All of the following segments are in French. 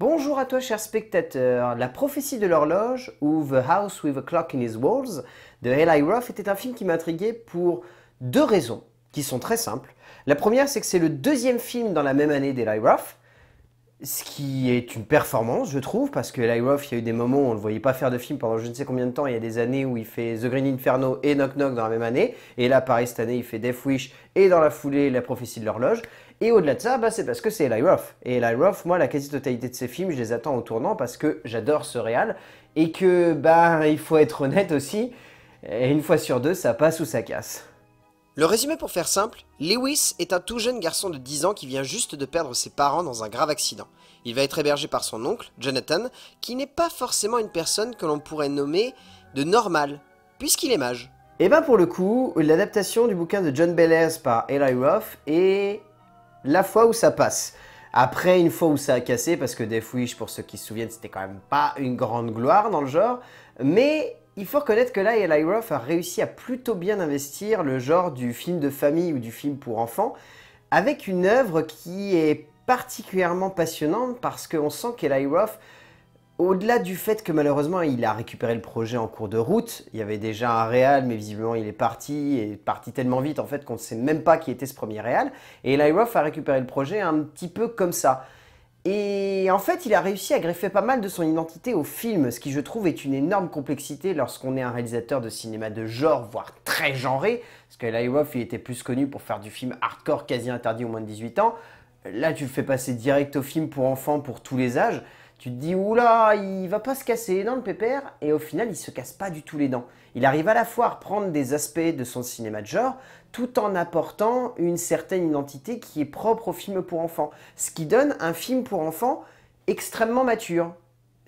Bonjour à toi cher spectateur. La prophétie de l'horloge ou The House with a Clock in His Walls de Eli Roth était un film qui m'intriguait pour deux raisons qui sont très simples. La première c'est que c'est le deuxième film dans la même année d'Eli Roth, ce qui est une performance je trouve parce que Eli Roth il y a eu des moments où on ne le voyait pas faire de film pendant je ne sais combien de temps, il y a des années où il fait The Green Inferno et Knock Knock dans la même année et là pareil cette année il fait Death Wish et dans la foulée La prophétie de l'horloge et au-delà de ça, bah, c'est parce que c'est Eli Roth. Et Eli Roth, moi, la quasi-totalité de ses films, je les attends au tournant parce que j'adore ce réal et que, bah, il faut être honnête aussi, une fois sur deux, ça passe ou ça casse. Le résumé pour faire simple, Lewis est un tout jeune garçon de 10 ans qui vient juste de perdre ses parents dans un grave accident. Il va être hébergé par son oncle, Jonathan, qui n'est pas forcément une personne que l'on pourrait nommer de normal, puisqu'il est mage. Et ben pour le coup, l'adaptation du bouquin de John Bellairs par Eli Roth est la fois où ça passe. Après, une fois où ça a cassé, parce que Death Wish, pour ceux qui se souviennent, c'était quand même pas une grande gloire dans le genre, mais il faut reconnaître que là, Eli Roth a réussi à plutôt bien investir le genre du film de famille ou du film pour enfants, avec une œuvre qui est particulièrement passionnante parce qu'on sent qu'Eli Roth au-delà du fait que malheureusement il a récupéré le projet en cours de route, il y avait déjà un réal, mais visiblement il est parti, et parti tellement vite en fait qu'on ne sait même pas qui était ce premier réal, Et Eli Roth a récupéré le projet un petit peu comme ça. Et en fait, il a réussi à greffer pas mal de son identité au film, ce qui je trouve est une énorme complexité lorsqu'on est un réalisateur de cinéma de genre, voire très genré, parce que Roth, il était plus connu pour faire du film hardcore quasi interdit au moins de 18 ans. Là, tu le fais passer direct au film pour enfants pour tous les âges, tu te dis, oula, il va pas se casser les dents le pépère, et au final, il se casse pas du tout les dents. Il arrive à la fois à reprendre des aspects de son cinéma de genre, tout en apportant une certaine identité qui est propre au film pour enfants. Ce qui donne un film pour enfants extrêmement mature.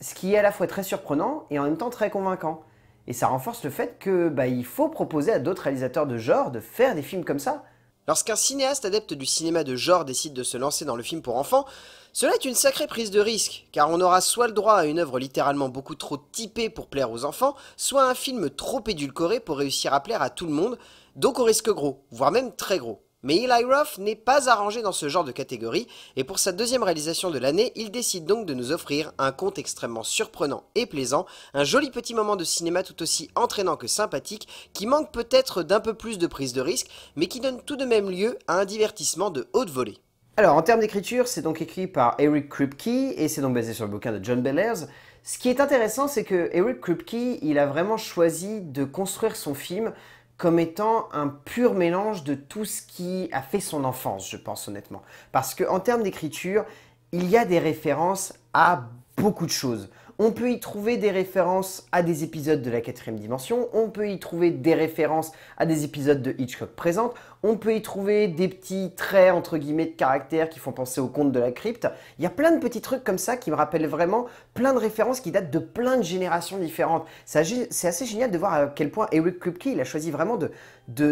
Ce qui est à la fois très surprenant et en même temps très convaincant. Et ça renforce le fait que bah, il faut proposer à d'autres réalisateurs de genre de faire des films comme ça. Lorsqu'un cinéaste adepte du cinéma de genre décide de se lancer dans le film pour enfants, cela est une sacrée prise de risque, car on aura soit le droit à une œuvre littéralement beaucoup trop typée pour plaire aux enfants, soit un film trop édulcoré pour réussir à plaire à tout le monde, donc au risque gros, voire même très gros. Mais Eli Roth n'est pas arrangé dans ce genre de catégorie, et pour sa deuxième réalisation de l'année, il décide donc de nous offrir un conte extrêmement surprenant et plaisant, un joli petit moment de cinéma tout aussi entraînant que sympathique, qui manque peut-être d'un peu plus de prise de risque, mais qui donne tout de même lieu à un divertissement de haute volée. Alors, en termes d'écriture, c'est donc écrit par Eric Kripke, et c'est donc basé sur le bouquin de John Bellairs. Ce qui est intéressant, c'est que Eric Kripke, il a vraiment choisi de construire son film comme étant un pur mélange de tout ce qui a fait son enfance, je pense honnêtement. Parce qu'en termes d'écriture, il y a des références à beaucoup de choses. On peut y trouver des références à des épisodes de la quatrième dimension, on peut y trouver des références à des épisodes de Hitchcock présente, on peut y trouver des petits traits entre guillemets de caractères qui font penser au conte de la crypte. Il y a plein de petits trucs comme ça qui me rappellent vraiment plein de références qui datent de plein de générations différentes. C'est assez génial de voir à quel point Eric Kripke a choisi vraiment de,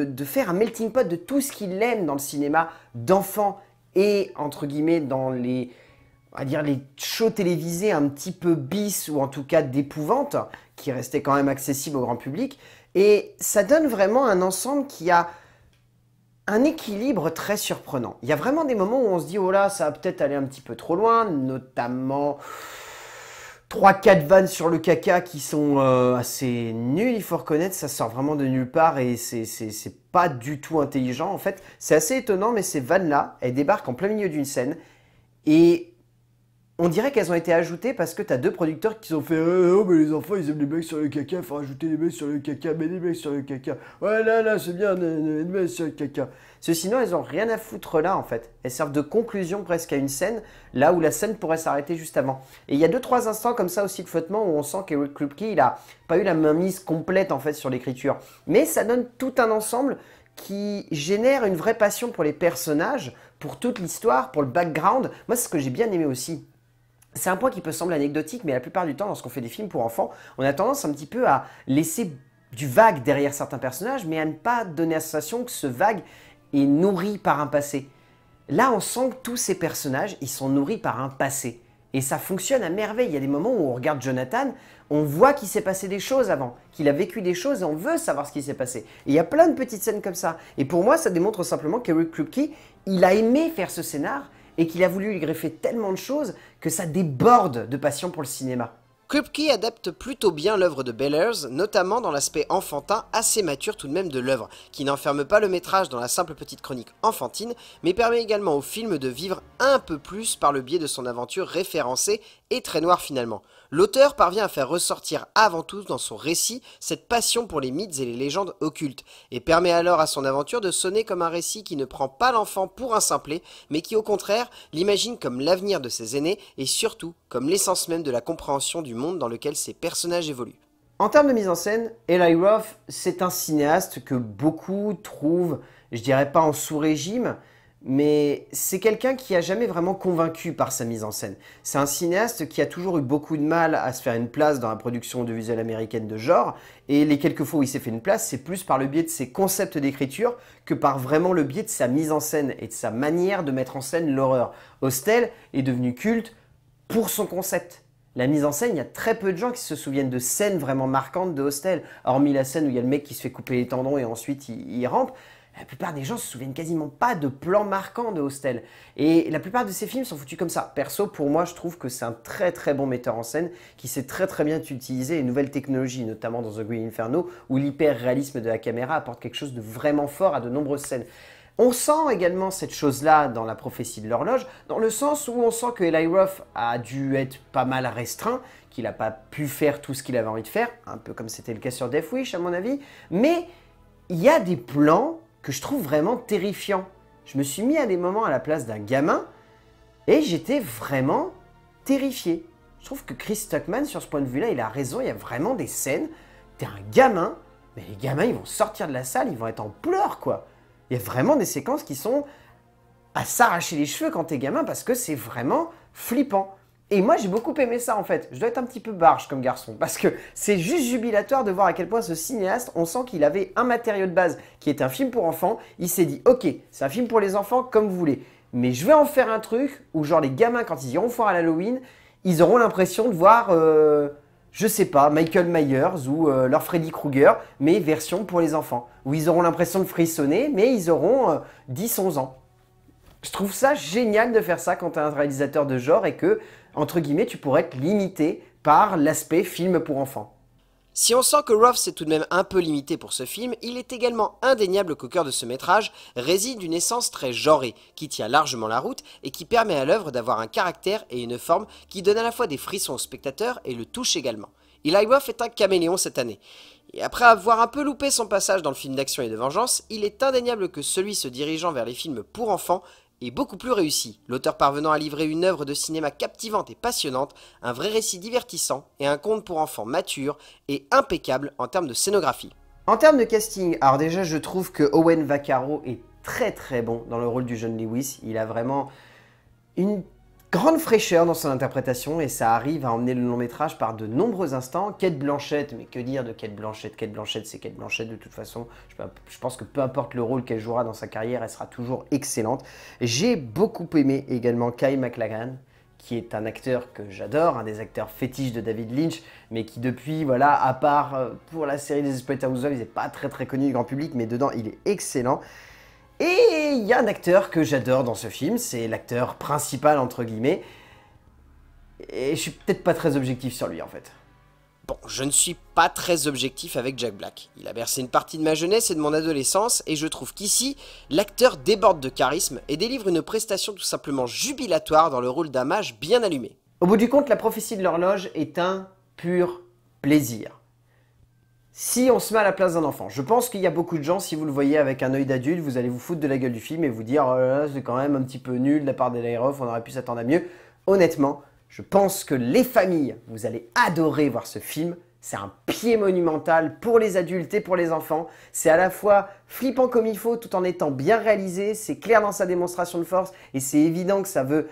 de faire un melting pot de tout ce qu'il aime dans le cinéma d'enfant et entre guillemets dans les à dire les shows télévisés un petit peu bis ou en tout cas d'épouvante, qui restaient quand même accessibles au grand public. Et ça donne vraiment un ensemble qui a un équilibre très surprenant. Il y a vraiment des moments où on se dit, oh là, ça va peut-être aller un petit peu trop loin, notamment 3-4 vannes sur le caca qui sont euh, assez nulles, il faut reconnaître, ça sort vraiment de nulle part et c'est pas du tout intelligent. En fait, c'est assez étonnant, mais ces vannes-là, elles débarquent en plein milieu d'une scène et on dirait qu'elles ont été ajoutées parce que tu as deux producteurs qui ont fait euh, Oh, mais les enfants ils aiment les mecs sur le caca, faut rajouter les mecs sur le caca, mais les mecs sur le caca. Ouais, là, là, c'est bien, les mecs sur le caca. sinon sinon elles ont rien à foutre là en fait. Elles servent de conclusion presque à une scène, là où la scène pourrait s'arrêter juste avant. Et il y a deux, trois instants comme ça aussi de flottement où on sent qu'Eric Krupke, il a pas eu la mainmise complète en fait sur l'écriture. Mais ça donne tout un ensemble qui génère une vraie passion pour les personnages, pour toute l'histoire, pour le background. Moi, c'est ce que j'ai bien aimé aussi. C'est un point qui peut sembler anecdotique, mais la plupart du temps, lorsqu'on fait des films pour enfants, on a tendance un petit peu à laisser du vague derrière certains personnages, mais à ne pas donner la sensation que ce vague est nourri par un passé. Là, on sent que tous ces personnages, ils sont nourris par un passé. Et ça fonctionne à merveille. Il y a des moments où on regarde Jonathan, on voit qu'il s'est passé des choses avant, qu'il a vécu des choses et on veut savoir ce qui s'est passé. Et il y a plein de petites scènes comme ça. Et pour moi, ça démontre simplement qu'Eric Kripke, il a aimé faire ce scénar et qu'il a voulu lui greffer tellement de choses que ça déborde de passion pour le cinéma. Krupke adapte plutôt bien l'œuvre de Bellers, notamment dans l'aspect enfantin assez mature tout de même de l'œuvre, qui n'enferme pas le métrage dans la simple petite chronique enfantine, mais permet également au film de vivre un peu plus par le biais de son aventure référencée et très noire finalement l'auteur parvient à faire ressortir avant tout dans son récit cette passion pour les mythes et les légendes occultes, et permet alors à son aventure de sonner comme un récit qui ne prend pas l'enfant pour un simplet, mais qui au contraire l'imagine comme l'avenir de ses aînés et surtout comme l'essence même de la compréhension du monde dans lequel ses personnages évoluent. En termes de mise en scène, Eli Roth, c'est un cinéaste que beaucoup trouvent, je dirais pas en sous-régime, mais c'est quelqu'un qui a jamais vraiment convaincu par sa mise en scène. C'est un cinéaste qui a toujours eu beaucoup de mal à se faire une place dans la production de audiovisuelle américaine de genre, et les quelques fois où il s'est fait une place, c'est plus par le biais de ses concepts d'écriture que par vraiment le biais de sa mise en scène et de sa manière de mettre en scène l'horreur. Hostel est devenu culte pour son concept. La mise en scène, il y a très peu de gens qui se souviennent de scènes vraiment marquantes de Hostel, hormis la scène où il y a le mec qui se fait couper les tendons et ensuite il rampe la plupart des gens se souviennent quasiment pas de plans marquants de Hostel. Et la plupart de ces films sont foutus comme ça. Perso, pour moi, je trouve que c'est un très très bon metteur en scène qui sait très très bien utiliser les nouvelles technologies, notamment dans The Green Inferno, où l'hyper-réalisme de la caméra apporte quelque chose de vraiment fort à de nombreuses scènes. On sent également cette chose-là dans la prophétie de l'horloge, dans le sens où on sent que Eli Roth a dû être pas mal restreint, qu'il n'a pas pu faire tout ce qu'il avait envie de faire, un peu comme c'était le cas sur Death Wish à mon avis, mais il y a des plans que je trouve vraiment terrifiant. Je me suis mis à des moments à la place d'un gamin et j'étais vraiment terrifié. Je trouve que Chris Tuckman, sur ce point de vue-là, il a raison, il y a vraiment des scènes. T'es un gamin, mais les gamins, ils vont sortir de la salle, ils vont être en pleurs, quoi. Il y a vraiment des séquences qui sont à s'arracher les cheveux quand t'es gamin parce que c'est vraiment flippant. Et moi, j'ai beaucoup aimé ça en fait. Je dois être un petit peu barge comme garçon parce que c'est juste jubilatoire de voir à quel point ce cinéaste, on sent qu'il avait un matériau de base qui est un film pour enfants. Il s'est dit, ok, c'est un film pour les enfants comme vous voulez, mais je vais en faire un truc où, genre, les gamins, quand ils iront voir à Halloween, ils auront l'impression de voir, euh, je sais pas, Michael Myers ou euh, leur Freddy Krueger, mais version pour les enfants. Où ils auront l'impression de frissonner, mais ils auront 10-11 euh, ans. Je trouve ça génial de faire ça quand t'es un réalisateur de genre et que entre guillemets, tu pourrais être limité par l'aspect film pour enfants. Si on sent que Roth s'est tout de même un peu limité pour ce film, il est également indéniable qu'au cœur de ce métrage réside une essence très genrée, qui tient largement la route et qui permet à l'œuvre d'avoir un caractère et une forme qui donne à la fois des frissons aux spectateurs et le touche également. Eli Roth est un caméléon cette année. Et après avoir un peu loupé son passage dans le film d'action et de vengeance, il est indéniable que celui se dirigeant vers les films pour enfants et beaucoup plus réussi, l'auteur parvenant à livrer une œuvre de cinéma captivante et passionnante, un vrai récit divertissant et un conte pour enfants mature et impeccable en termes de scénographie. En termes de casting, alors déjà je trouve que Owen Vaccaro est très très bon dans le rôle du jeune Lewis, il a vraiment une Grande fraîcheur dans son interprétation et ça arrive à emmener le long métrage par de nombreux instants. Kate Blanchette, mais que dire de Kate Blanchette Kate Blanchette, c'est Kate Blanchette de toute façon. Je pense que peu importe le rôle qu'elle jouera dans sa carrière, elle sera toujours excellente. J'ai beaucoup aimé également Kai McLagan qui est un acteur que j'adore, un des acteurs fétiches de David Lynch, mais qui depuis, voilà, à part euh, pour la série des Exploiters Housewives, il n'est pas très très connu du grand public, mais dedans, il est excellent. Et il y a un acteur que j'adore dans ce film, c'est l'acteur principal entre guillemets. Et je suis peut-être pas très objectif sur lui en fait. Bon, je ne suis pas très objectif avec Jack Black. Il a bercé une partie de ma jeunesse et de mon adolescence, et je trouve qu'ici, l'acteur déborde de charisme et délivre une prestation tout simplement jubilatoire dans le rôle d'un mage bien allumé. Au bout du compte, la prophétie de l'horloge est un pur plaisir. Si on se met à la place d'un enfant, je pense qu'il y a beaucoup de gens, si vous le voyez avec un œil d'adulte, vous allez vous foutre de la gueule du film et vous dire oh c'est quand même un petit peu nul de la part des Lairov, on aurait pu s'attendre à mieux. Honnêtement, je pense que les familles, vous allez adorer voir ce film. C'est un pied monumental pour les adultes et pour les enfants. C'est à la fois flippant comme il faut tout en étant bien réalisé, c'est clair dans sa démonstration de force et c'est évident que ça veut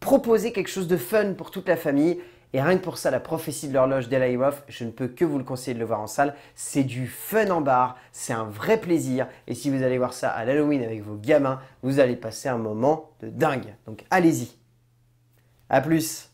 proposer quelque chose de fun pour toute la famille. Et rien que pour ça, la prophétie de l'horloge d'Eli je ne peux que vous le conseiller de le voir en salle. C'est du fun en bar, c'est un vrai plaisir. Et si vous allez voir ça à l'Halloween avec vos gamins, vous allez passer un moment de dingue. Donc allez-y. A plus